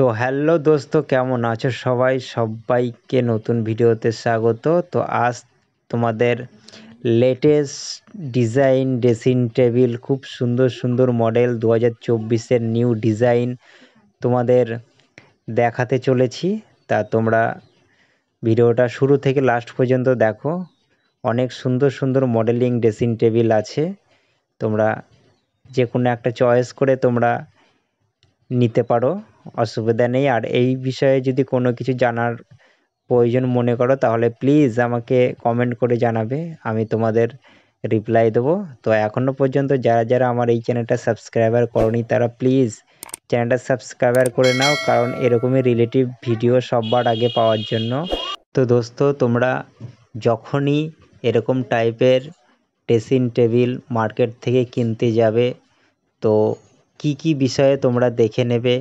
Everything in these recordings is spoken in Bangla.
তো হ্যালো দোস্ত কেমন আছো সবাই সবাইকে নতুন ভিডিওতে স্বাগত তো আজ তোমাদের লেটেস্ট ডিজাইন ড্রেসিং টেবিল খুব সুন্দর সুন্দর মডেল দু হাজার চব্বিশের নিউ ডিজাইন তোমাদের দেখাতে চলেছি তা তোমরা ভিডিওটা শুরু থেকে লাস্ট পর্যন্ত দেখো অনেক সুন্দর সুন্দর মডেলিং ড্রেসিং টেবিল আছে তোমরা যে কোনো একটা চয়েস করে তোমরা নিতে পারো অসুবিধা নেই আর এই বিষয়ে যদি কোনো কিছু জানার প্রয়োজন মনে করো তাহলে প্লিজ আমাকে কমেন্ট করে জানাবে আমি তোমাদের রিপ্লাই দেবো তো এখনও পর্যন্ত যারা যারা আমার এই চ্যানেলটা সাবস্ক্রাইবার করনি তারা প্লিজ চ্যানেলটা সাবস্ক্রাইবার করে নাও কারণ এরকমই রিলেটিভ ভিডিও সববার আগে পাওয়ার জন্য তো দোস্ত তোমরা যখনই এরকম টাইপের ড্রেসিং টেবিল মার্কেট থেকে কিনতে যাবে তো কি কি বিষয়ে তোমরা দেখে নেবে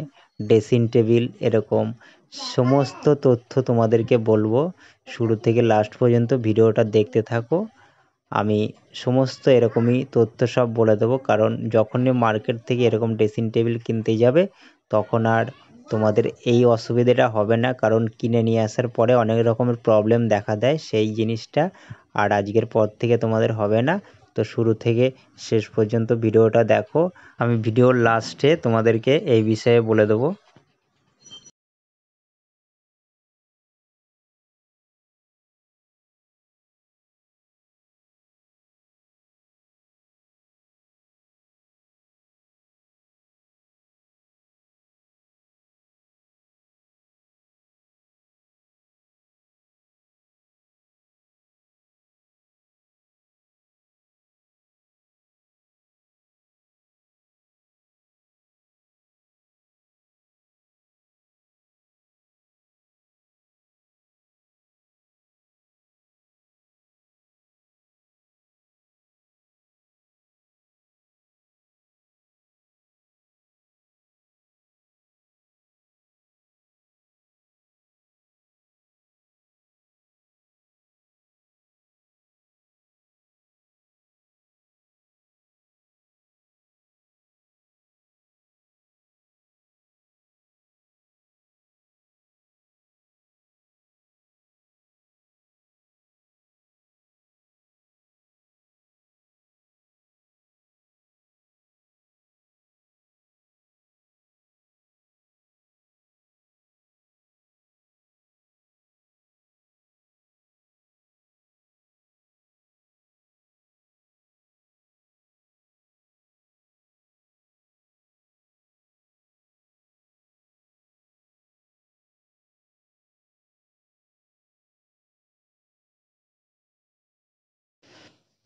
ড্রেসিং টেবিল এরকম সমস্ত তথ্য তোমাদেরকে বলবো শুরু থেকে লাস্ট পর্যন্ত ভিডিওটা দেখতে থাকো আমি সমস্ত এরকমই তথ্য সব বলে দেবো কারণ যখনই মার্কেট থেকে এরকম ড্রেসিং টেবিল কিনতে যাবে তখন আর তোমাদের এই অসুবিধাটা হবে না কারণ কিনে নিয়ে আসার পরে অনেক রকমের প্রবলেম দেখা দেয় সেই জিনিসটা আর আজকের পর থেকে তোমাদের হবে না তো শুরু থেকে শেষ পর্যন্ত ভিডিওটা দেখো আমি ভিডিওর লাস্টে তোমাদেরকে এই বিষয়ে বলে দেবো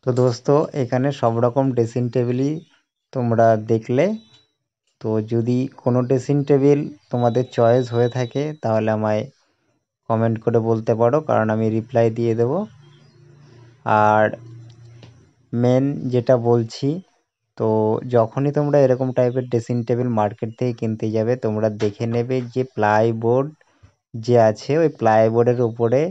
তো দোস্ত এখানে সব রকম ড্রেসিং টেবিলই তোমরা দেখলে তো যদি কোনো ড্রেসিং টেবিল তোমাদের চয়েস হয়ে থাকে তাহলে আমায় কমেন্ট করে বলতে পারো কারণ আমি রিপ্লাই দিয়ে দেব আর মেন যেটা বলছি তো যখনই তোমরা এরকম টাইপের ড্রেসিং টেবিল মার্কেট থেকে কিনতে যাবে তোমরা দেখে নেবে যে প্লাইবোর্ড যে আছে ওই প্লাইবোর্ডের উপরে